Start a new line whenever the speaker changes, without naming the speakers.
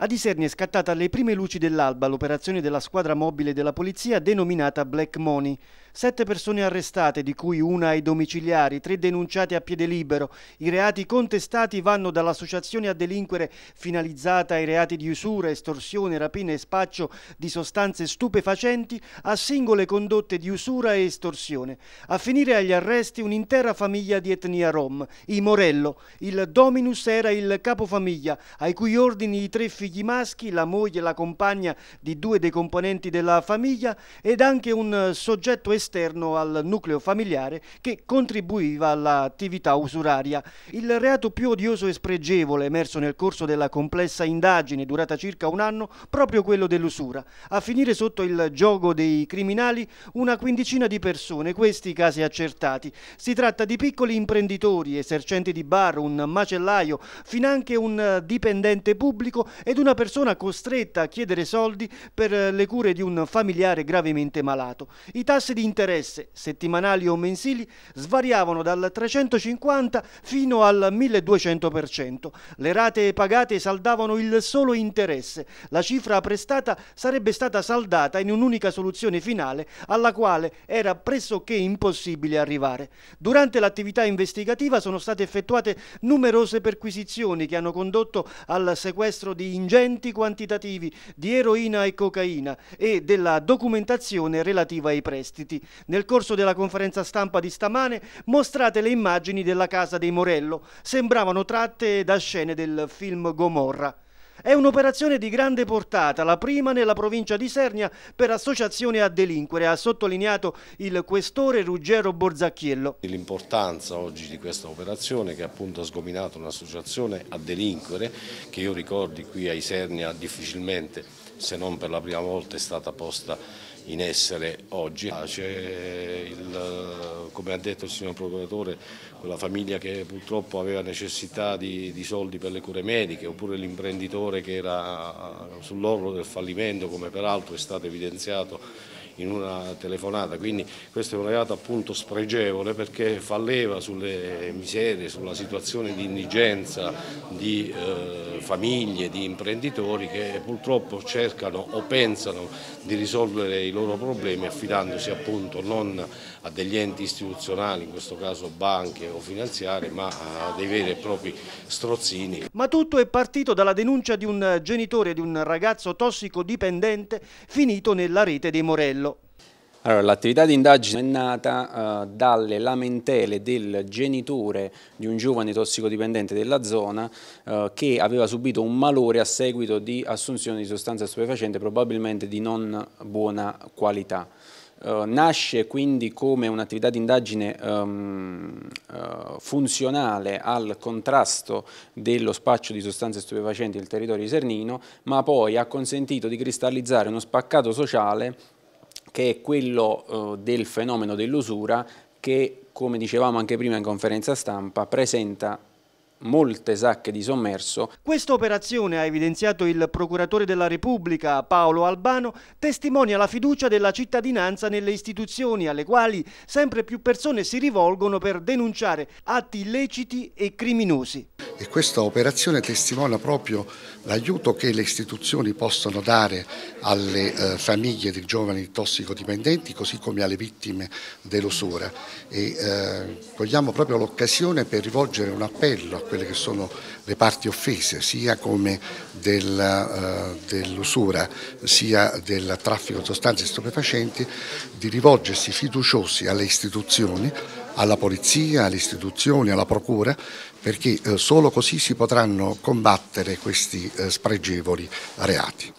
A Diserni è scattata alle prime luci dell'alba l'operazione della squadra mobile della polizia denominata Black Money. Sette persone arrestate, di cui una ai domiciliari, tre denunciate a piede libero. I reati contestati vanno dall'associazione a delinquere finalizzata ai reati di usura, estorsione, rapina e spaccio di sostanze stupefacenti a singole condotte di usura e estorsione. A finire agli arresti un'intera famiglia di etnia rom, i Morello. Il Dominus era il capofamiglia, ai cui ordini i tre figli figli maschi, la moglie e la compagna di due dei componenti della famiglia ed anche un eh, soggetto esterno al nucleo familiare che contribuiva all'attività usuraria. Il reato più odioso e spregevole emerso nel corso della complessa indagine durata circa un anno, proprio quello dell'usura. A finire sotto il gioco dei criminali una quindicina di persone, questi casi accertati. Si tratta di piccoli imprenditori, esercenti di bar, un macellaio, finanche un eh, dipendente pubblico ed ed una persona costretta a chiedere soldi per eh, le cure di un familiare gravemente malato. I tassi di interesse, settimanali o mensili, svariavano dal 350 fino al 1200%. Le rate pagate saldavano il solo interesse. La cifra prestata sarebbe stata saldata in un'unica soluzione finale alla quale era pressoché impossibile arrivare. Durante l'attività investigativa sono state effettuate numerose perquisizioni che hanno condotto al sequestro di ingegni ingenti quantitativi di eroina e cocaina e della documentazione relativa ai prestiti. Nel corso della conferenza stampa di stamane mostrate le immagini della casa dei Morello, sembravano tratte da scene del film Gomorra. È un'operazione di grande portata, la prima nella provincia di Sernia per associazione a delinquere, ha sottolineato il questore Ruggero Borzacchiello.
L'importanza oggi di questa operazione che appunto ha sgominato un'associazione a delinquere che io ricordi qui ai Sernia difficilmente se non per la prima volta è stata posta in essere oggi. Ah, il, come ha detto il signor procuratore, quella famiglia che purtroppo aveva necessità di, di soldi per le cure mediche oppure l'imprenditore che era sull'orlo del fallimento come peraltro è stato evidenziato in una telefonata, quindi questo è un reato appunto spregevole perché fa leva sulle miserie, sulla situazione di indigenza di eh, famiglie, di imprenditori che purtroppo cercano o pensano di risolvere i loro problemi affidandosi appunto non a degli enti istituzionali, in questo caso banche o finanziarie, ma a dei veri e propri strozzini.
Ma tutto è partito dalla denuncia di un genitore di un ragazzo tossicodipendente finito nella rete dei Morello.
Allora, l'attività di indagine è nata uh, dalle lamentele del genitore di un giovane tossicodipendente della zona uh, che aveva subito un malore a seguito di assunzione di sostanze stupefacenti probabilmente di non buona qualità. Uh, nasce quindi come un'attività di indagine um, uh, funzionale al contrasto dello spaccio di sostanze stupefacenti nel territorio di Sernino ma poi ha consentito di cristallizzare uno spaccato sociale che è quello eh, del fenomeno dell'usura che, come dicevamo anche prima in conferenza stampa, presenta molte sacche di sommerso. Questa operazione, ha evidenziato
il procuratore della Repubblica Paolo Albano, testimonia la fiducia della cittadinanza nelle istituzioni alle quali sempre più persone si rivolgono per denunciare atti illeciti e criminosi
e questa operazione testimonia proprio l'aiuto che le istituzioni possono dare alle eh, famiglie di giovani tossicodipendenti così come alle vittime dell'usura e eh, cogliamo proprio l'occasione per rivolgere un appello a quelle che sono le parti offese sia come del, eh, dell'usura sia del traffico di sostanze stupefacenti di rivolgersi fiduciosi alle istituzioni alla polizia, alle istituzioni, alla procura, perché eh, solo così si potranno combattere questi eh, spregevoli reati.